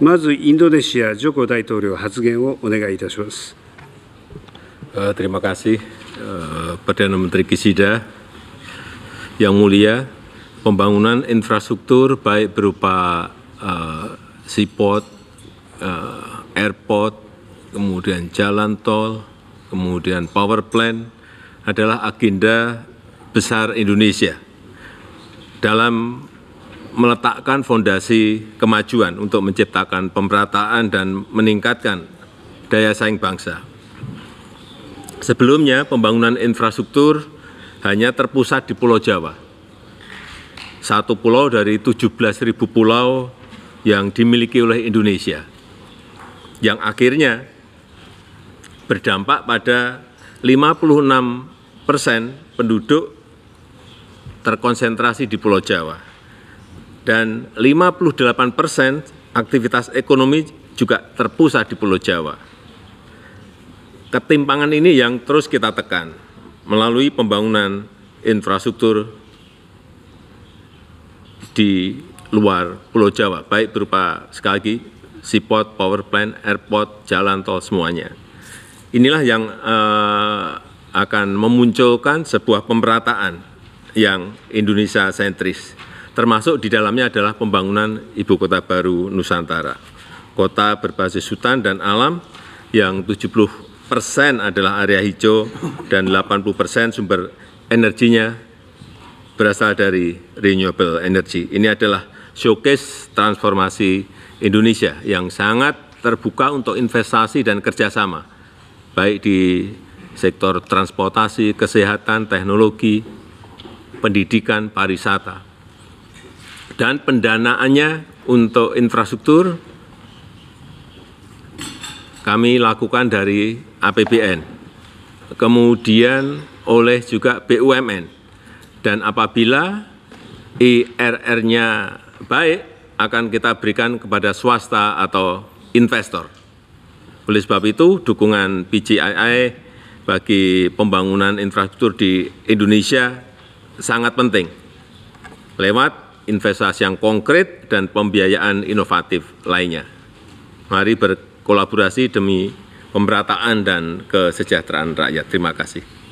まずインドネシアジョコ大統領発言をお願いいたします。Terima kasih eh, Perdana Menteri Kishida yang mulia pembangunan infrastruktur baik berupa uh, airport, kemudian jalan tol, kemudian power plant adalah agenda besar Indonesia dalam meletakkan fondasi kemajuan untuk menciptakan pemerataan dan meningkatkan daya saing bangsa. Sebelumnya, pembangunan infrastruktur hanya terpusat di Pulau Jawa. Satu pulau dari 17.000 pulau yang dimiliki oleh Indonesia – yang akhirnya berdampak pada 56 persen penduduk terkonsentrasi di Pulau Jawa. Dan 58 persen aktivitas ekonomi juga terpusat di Pulau Jawa. Ketimpangan ini yang terus kita tekan melalui pembangunan infrastruktur di luar Pulau Jawa, baik berupa sekali lagi seaport, power plant, airport, jalan tol semuanya. Inilah yang uh, akan memunculkan sebuah pemerataan yang Indonesia sentris, termasuk di dalamnya adalah pembangunan ibu kota baru Nusantara, kota berbasis hutan dan alam yang 70 persen adalah area hijau dan 80 persen sumber energinya berasal dari renewable energy. Ini adalah showcase transformasi Indonesia yang sangat terbuka untuk investasi dan kerjasama, baik di sektor transportasi, kesehatan, teknologi, pendidikan, pariwisata. Dan pendanaannya untuk infrastruktur kami lakukan dari APBN, kemudian oleh juga BUMN. Dan apabila IRR-nya baik, akan kita berikan kepada swasta atau investor. Oleh sebab itu, dukungan PGII bagi pembangunan infrastruktur di Indonesia sangat penting lewat investasi yang konkret dan pembiayaan inovatif lainnya. Mari berkolaborasi demi pemerataan dan kesejahteraan rakyat. Terima kasih.